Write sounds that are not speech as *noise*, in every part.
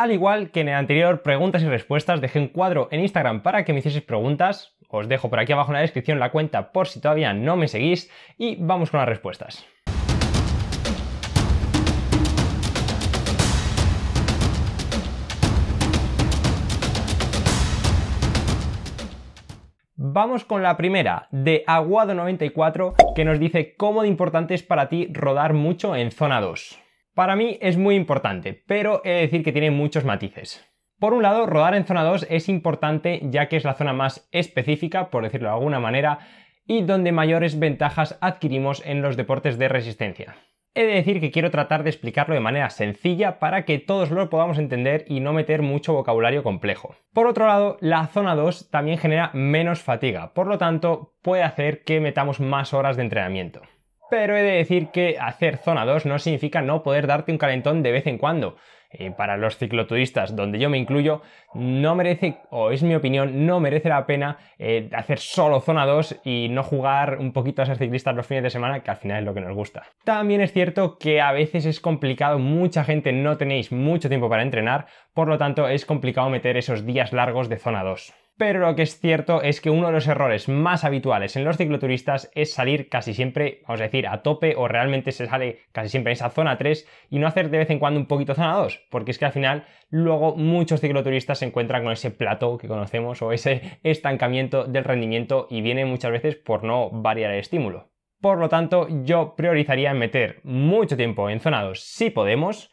Al igual que en el anterior preguntas y respuestas, dejé un cuadro en Instagram para que me hicieseis preguntas. Os dejo por aquí abajo en la descripción la cuenta por si todavía no me seguís y vamos con las respuestas. Vamos con la primera, de Aguado94, que nos dice cómo de importante es para ti rodar mucho en zona 2. Para mí es muy importante, pero he de decir que tiene muchos matices. Por un lado, rodar en zona 2 es importante ya que es la zona más específica, por decirlo de alguna manera, y donde mayores ventajas adquirimos en los deportes de resistencia. He de decir que quiero tratar de explicarlo de manera sencilla para que todos lo podamos entender y no meter mucho vocabulario complejo. Por otro lado, la zona 2 también genera menos fatiga, por lo tanto puede hacer que metamos más horas de entrenamiento pero he de decir que hacer zona 2 no significa no poder darte un calentón de vez en cuando. Eh, para los cicloturistas, donde yo me incluyo, no merece, o es mi opinión, no merece la pena eh, hacer solo zona 2 y no jugar un poquito a ser ciclistas los fines de semana, que al final es lo que nos gusta. También es cierto que a veces es complicado, mucha gente no tenéis mucho tiempo para entrenar, por lo tanto es complicado meter esos días largos de zona 2 pero lo que es cierto es que uno de los errores más habituales en los cicloturistas es salir casi siempre, vamos a decir, a tope o realmente se sale casi siempre en esa zona 3 y no hacer de vez en cuando un poquito zona 2, porque es que al final luego muchos cicloturistas se encuentran con ese plato que conocemos o ese estancamiento del rendimiento y viene muchas veces por no variar el estímulo. Por lo tanto, yo priorizaría meter mucho tiempo en zona 2 si podemos,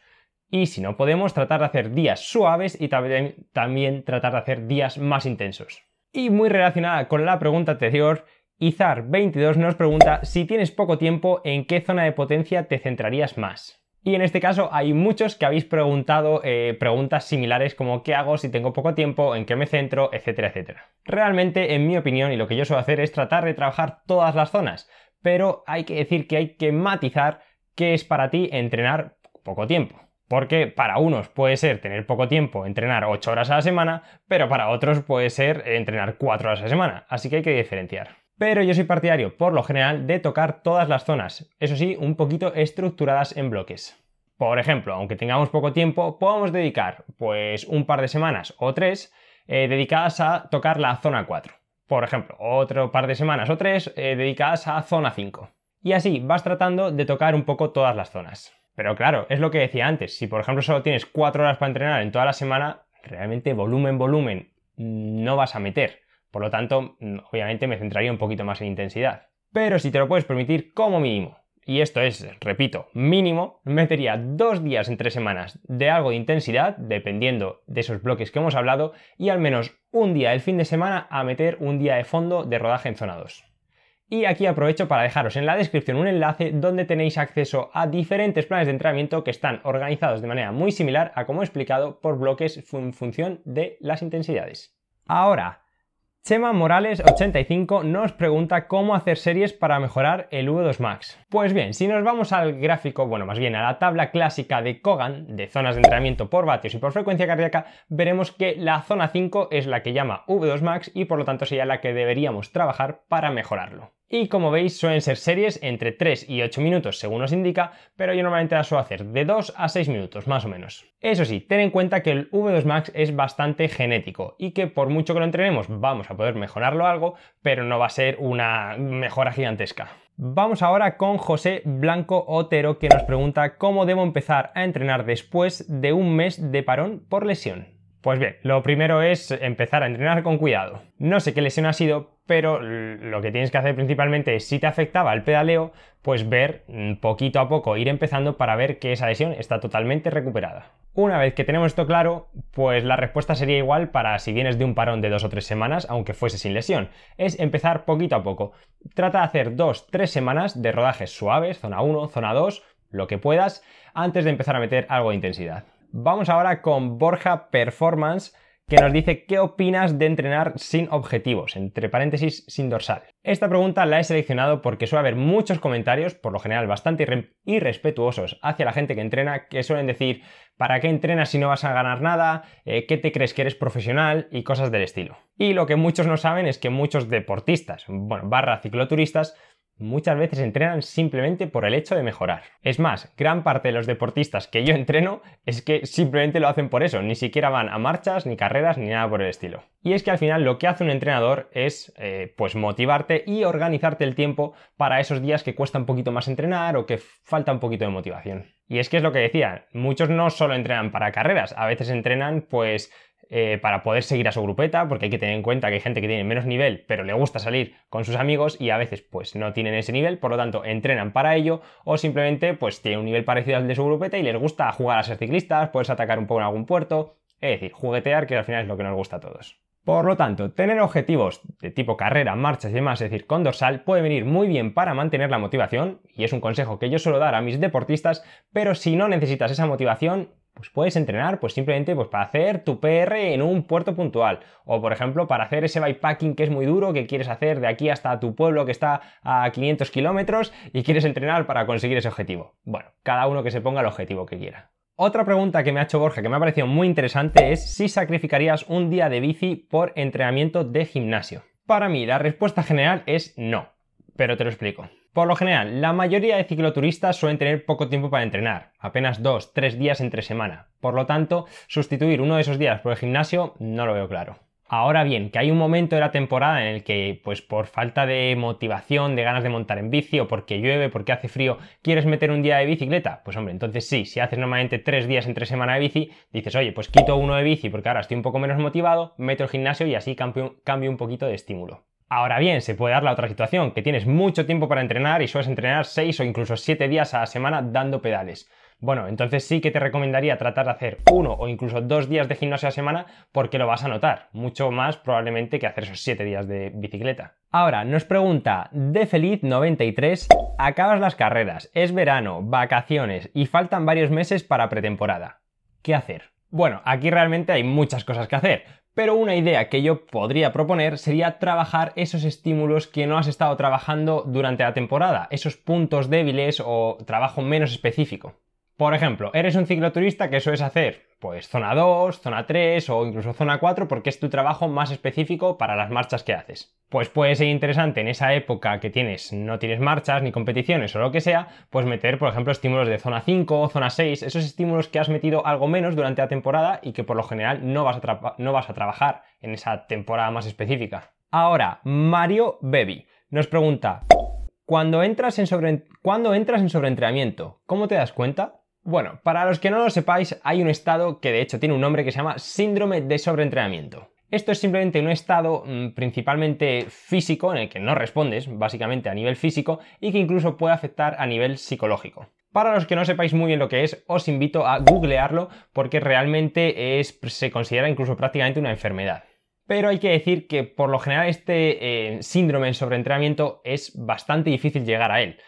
y si no podemos, tratar de hacer días suaves y también, tratar de hacer días más intensos. Y muy relacionada con la pregunta anterior, Izar22 nos pregunta si tienes poco tiempo, ¿en qué zona de potencia te centrarías más? Y en este caso hay muchos que habéis preguntado eh, preguntas similares como ¿qué hago si tengo poco tiempo? ¿En qué me centro? Etcétera, etcétera. Realmente, en mi opinión, y lo que yo suelo hacer es tratar de trabajar todas las zonas, pero hay que decir que hay que matizar qué es para ti entrenar poco tiempo. Porque para unos puede ser tener poco tiempo, entrenar 8 horas a la semana, pero para otros puede ser entrenar 4 horas a la semana, así que hay que diferenciar. Pero yo soy partidario, por lo general, de tocar todas las zonas, eso sí, un poquito estructuradas en bloques. Por ejemplo, aunque tengamos poco tiempo, podemos dedicar pues un par de semanas o tres eh, dedicadas a tocar la zona 4. Por ejemplo, otro par de semanas o tres eh, dedicadas a zona 5. Y así vas tratando de tocar un poco todas las zonas. Pero claro, es lo que decía antes, si por ejemplo solo tienes 4 horas para entrenar en toda la semana, realmente volumen, volumen mm, no vas a meter. Por lo tanto, mm, obviamente me centraría un poquito más en intensidad. Pero si te lo puedes permitir como mínimo, y esto es, repito, mínimo, metería dos días en tres semanas de algo de intensidad, dependiendo de esos bloques que hemos hablado, y al menos un día del fin de semana a meter un día de fondo de rodaje en zona 2. Y aquí aprovecho para dejaros en la descripción un enlace donde tenéis acceso a diferentes planes de entrenamiento que están organizados de manera muy similar a como he explicado por bloques en función de las intensidades. Ahora, Chema Morales85 nos pregunta cómo hacer series para mejorar el V2 Max. Pues bien, si nos vamos al gráfico, bueno, más bien a la tabla clásica de Kogan, de zonas de entrenamiento por vatios y por frecuencia cardíaca, veremos que la zona 5 es la que llama V2 Max y por lo tanto sería la que deberíamos trabajar para mejorarlo. Y como veis, suelen ser series entre 3 y 8 minutos, según nos indica, pero yo normalmente las suelo hacer de 2 a 6 minutos, más o menos. Eso sí, ten en cuenta que el V2 Max es bastante genético y que por mucho que lo entrenemos vamos a poder mejorarlo algo, pero no va a ser una mejora gigantesca. Vamos ahora con José Blanco Otero que nos pregunta cómo debo empezar a entrenar después de un mes de parón por lesión. Pues bien, lo primero es empezar a entrenar con cuidado. No sé qué lesión ha sido, pero lo que tienes que hacer principalmente es, si te afectaba el pedaleo, pues ver mm, poquito a poco, ir empezando para ver que esa lesión está totalmente recuperada. Una vez que tenemos esto claro, pues la respuesta sería igual para si vienes de un parón de dos o tres semanas, aunque fuese sin lesión. Es empezar poquito a poco. Trata de hacer dos, tres semanas de rodajes suaves, zona 1, zona 2, lo que puedas, antes de empezar a meter algo de intensidad. Vamos ahora con Borja Performance que nos dice ¿qué opinas de entrenar sin objetivos? Entre paréntesis, sin dorsal. Esta pregunta la he seleccionado porque suele haber muchos comentarios, por lo general bastante irrespetuosos hacia la gente que entrena, que suelen decir ¿para qué entrenas si no vas a ganar nada? Eh, ¿Qué te crees que eres profesional? y cosas del estilo. Y lo que muchos no saben es que muchos deportistas, bueno, barra cicloturistas, muchas veces entrenan simplemente por el hecho de mejorar. Es más, gran parte de los deportistas que yo entreno es que simplemente lo hacen por eso, ni siquiera van a marchas, ni carreras, ni nada por el estilo. Y es que al final lo que hace un entrenador es eh, pues motivarte y organizarte el tiempo para esos días que cuesta un poquito más entrenar o que falta un poquito de motivación. Y es que es lo que decía, muchos no solo entrenan para carreras, a veces entrenan pues eh, para poder seguir a su grupeta, porque hay que tener en cuenta que hay gente que tiene menos nivel, pero le gusta salir con sus amigos y a veces pues no tienen ese nivel, por lo tanto entrenan para ello o simplemente pues tienen un nivel parecido al de su grupeta y les gusta jugar a ser ciclistas, puedes atacar un poco en algún puerto, es decir, juguetear que al final es lo que nos gusta a todos. Por lo tanto, tener objetivos de tipo carrera, marchas y demás, es decir, con dorsal, puede venir muy bien para mantener la motivación, y es un consejo que yo suelo dar a mis deportistas, pero si no necesitas esa motivación, pues puedes entrenar pues simplemente pues para hacer tu PR en un puerto puntual o por ejemplo para hacer ese bikepacking que es muy duro que quieres hacer de aquí hasta tu pueblo que está a 500 kilómetros y quieres entrenar para conseguir ese objetivo. Bueno, cada uno que se ponga el objetivo que quiera. Otra pregunta que me ha hecho Borja que me ha parecido muy interesante es si sacrificarías un día de bici por entrenamiento de gimnasio. Para mí la respuesta general es no, pero te lo explico. Por lo general, la mayoría de cicloturistas suelen tener poco tiempo para entrenar, apenas dos, tres días entre semana. Por lo tanto, sustituir uno de esos días por el gimnasio no lo veo claro. Ahora bien, que hay un momento de la temporada en el que, pues por falta de motivación, de ganas de montar en bici, o porque llueve, porque hace frío, quieres meter un día de bicicleta, pues hombre, entonces sí, si haces normalmente tres días entre semana de bici, dices, oye, pues quito uno de bici porque ahora estoy un poco menos motivado, meto el gimnasio y así cambio un poquito de estímulo. Ahora bien, se puede dar la otra situación, que tienes mucho tiempo para entrenar y sueles entrenar 6 o incluso 7 días a la semana dando pedales. Bueno, entonces sí que te recomendaría tratar de hacer uno o incluso dos días de gimnasia a la semana porque lo vas a notar, mucho más probablemente que hacer esos 7 días de bicicleta. Ahora, nos pregunta de feliz 93 acabas las carreras, es verano, vacaciones y faltan varios meses para pretemporada. ¿Qué hacer? Bueno, aquí realmente hay muchas cosas que hacer, pero una idea que yo podría proponer sería trabajar esos estímulos que no has estado trabajando durante la temporada, esos puntos débiles o trabajo menos específico. Por ejemplo, eres un cicloturista que es hacer pues zona 2, zona 3 o incluso zona 4 porque es tu trabajo más específico para las marchas que haces. Pues puede ser interesante en esa época que tienes, no tienes marchas ni competiciones o lo que sea, pues meter, por ejemplo, estímulos de zona 5, zona 6, esos estímulos que has metido algo menos durante la temporada y que por lo general no vas a, no vas a trabajar en esa temporada más específica. Ahora, Mario Bebi nos pregunta, cuando entras en, sobre... ¿cuándo entras en sobreentrenamiento? ¿Cómo te das cuenta? Bueno, para los que no lo sepáis, hay un estado que de hecho tiene un nombre que se llama síndrome de sobreentrenamiento. Esto es simplemente un estado mm, principalmente físico en el que no respondes, básicamente a nivel físico, y que incluso puede afectar a nivel psicológico. Para los que no sepáis muy bien lo que es, os invito a googlearlo porque realmente se considera incluso prácticamente una enfermedad. Pero hay que decir que por lo general este eh, síndrome de sobreentrenamiento es bastante difícil llegar a él.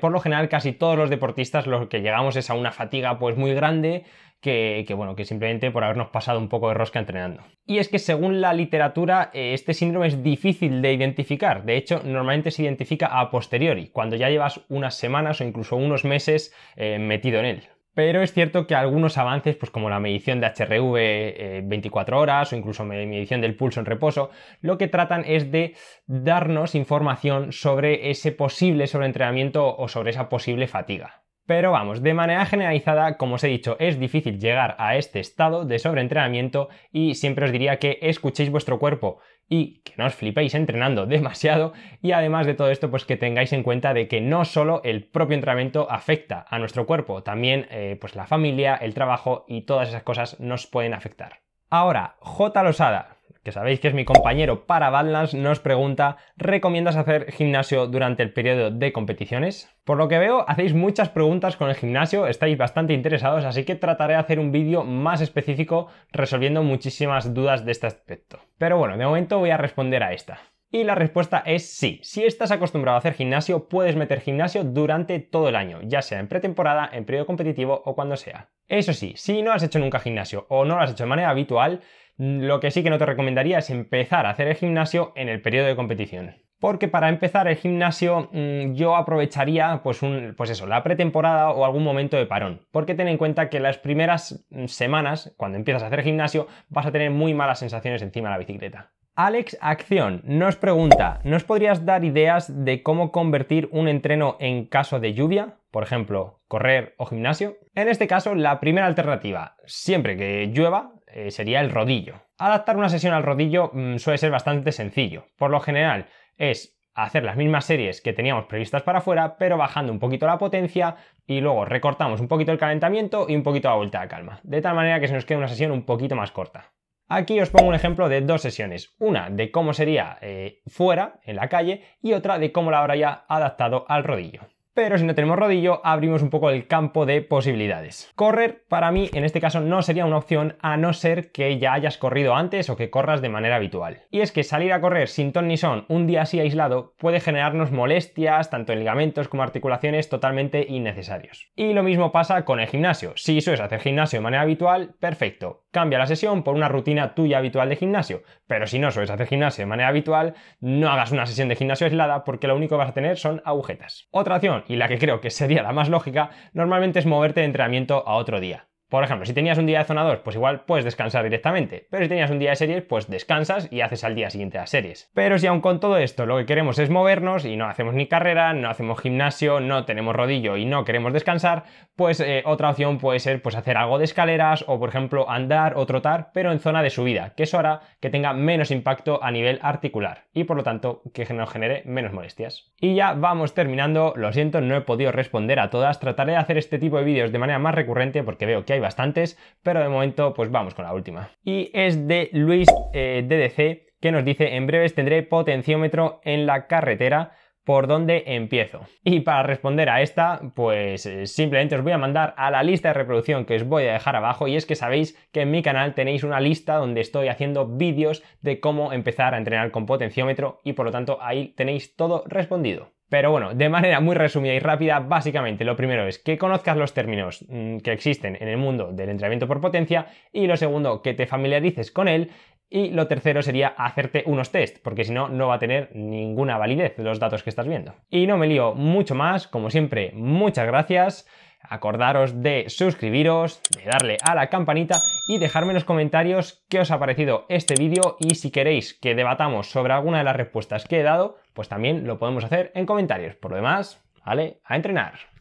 Por lo general casi todos los deportistas lo que llegamos es a una fatiga pues muy grande que, que, bueno, que simplemente por habernos pasado un poco de rosca entrenando. Y es que según la literatura, eh, este síndrome es difícil de identificar. De hecho, normalmente se identifica a posteriori, cuando ya llevas unas semanas o incluso unos meses eh, metido en él. Pero es cierto que algunos avances, pues como la medición de HRV 24 eh, horas o incluso medición del pulso en reposo, lo que tratan es de darnos información sobre ese posible sobreentrenamiento o sobre esa posible fatiga. Pero vamos, de manera generalizada, como os he dicho, es difícil llegar a este estado de sobreentrenamiento y siempre os diría que escuchéis vuestro cuerpo y que no os flipéis entrenando *laughs* demasiado y además de todo esto pues que tengáis en cuenta de que no solo el propio entrenamiento afecta a nuestro cuerpo, también eh, pues la familia, el trabajo y todas esas cosas nos pueden afectar. Ahora, J. Losada, que sabéis que es mi compañero para Badlands, nos pregunta, ¿recomiendas hacer gimnasio durante el periodo de competiciones? Por lo que veo, hacéis muchas preguntas con el gimnasio, estáis bastante interesados, así que trataré de hacer un vídeo más específico resolviendo muchísimas dudas de este aspecto. Pero bueno, de momento voy a responder a esta. Y la respuesta es sí. Si estás acostumbrado a hacer gimnasio, puedes meter gimnasio durante todo el año, ya sea en pretemporada, en periodo competitivo o cuando sea. Eso sí, si no has hecho nunca gimnasio o no lo has hecho de manera habitual, Mm, lo que sí que no te recomendaría es empezar a hacer el gimnasio en el periodo de competición. Porque para empezar el gimnasio mm, yo aprovecharía pues, pues eso, la pretemporada o algún momento de parón. Porque ten en cuenta que las primeras mm, semanas, cuando empiezas a hacer gimnasio, vas a tener muy malas sensaciones encima de la bicicleta. Alex Acción nos pregunta, ¿nos podrías dar ideas de cómo convertir un entreno en caso de lluvia? por ejemplo, correr o gimnasio. En este caso, la primera alternativa, siempre que llueva, eh, sería el rodillo. Adaptar una sesión al rodillo mm, suele ser bastante sencillo. Por lo general, es hacer las mismas series que teníamos previstas para afuera, pero bajando un poquito la potencia y luego recortamos un poquito el calentamiento y un poquito la vuelta a calma, de tal manera que se nos quede una sesión un poquito más corta. Aquí os pongo un ejemplo de dos sesiones, una de cómo sería eh, fuera, en la calle, y otra de cómo la habrá ya adaptado al rodillo pero si no tenemos rodillo abrimos un poco el campo de posibilidades. Correr para mí en este caso no sería una opción a no ser que ya hayas corrido antes o que corras de manera habitual. Y es que salir a correr sin ton ni son un día así aislado puede generarnos molestias tanto en ligamentos como articulaciones totalmente innecesarios. Y lo mismo pasa con el gimnasio. Si eso es hacer gimnasio de manera habitual, perfecto, cambia la sesión por una rutina tuya habitual de gimnasio. Pero si no sueles hacer gimnasio de manera habitual, no hagas una sesión de gimnasio aislada porque lo único que vas a tener son agujetas. Otra opción, y la que creo que sería la más lógica, normalmente es moverte de entrenamiento a otro día. Por ejemplo, si tenías un día de zona 2, pues igual puedes descansar directamente, pero si tenías un día de series, pues descansas y haces al día siguiente las series. Pero si aún con todo esto lo que queremos es movernos y no hacemos ni carrera, no hacemos gimnasio, no tenemos rodillo y no queremos descansar, pues eh, otra opción puede ser pues hacer algo de escaleras o por ejemplo andar o trotar, pero en zona de subida, que eso hará que tenga menos impacto a nivel articular y por lo tanto que nos genere menos molestias. Y ya vamos terminando, lo siento, no he podido responder a todas, trataré de hacer este tipo de vídeos de manera más recurrente porque veo que hay bastantes, pero de momento pues vamos con la última. Y es de Luis eh, DDC que nos dice en breves tendré potenciómetro en la carretera ¿Por dónde empiezo? Y para responder a esta, pues eh, simplemente os voy a mandar a la lista de reproducción que os voy a dejar abajo y es que sabéis que en mi canal tenéis una lista donde estoy haciendo vídeos de cómo empezar a entrenar con potenciómetro y por lo tanto ahí tenéis todo respondido. Pero bueno, de manera muy resumida y rápida, básicamente lo primero es que conozcas los términos mm, que existen en el mundo del entrenamiento por potencia y lo segundo, que te familiarices con él y lo tercero sería hacerte unos test, porque si no, no va a tener ninguna validez los datos que estás viendo. Y no me lío mucho más, como siempre, muchas gracias. Acordaros de suscribiros, de darle a la campanita y dejarme en los comentarios qué os ha parecido este vídeo y si queréis que debatamos sobre alguna de las respuestas que he dado, pues también lo podemos hacer en comentarios. Por lo demás, ¿vale? A entrenar.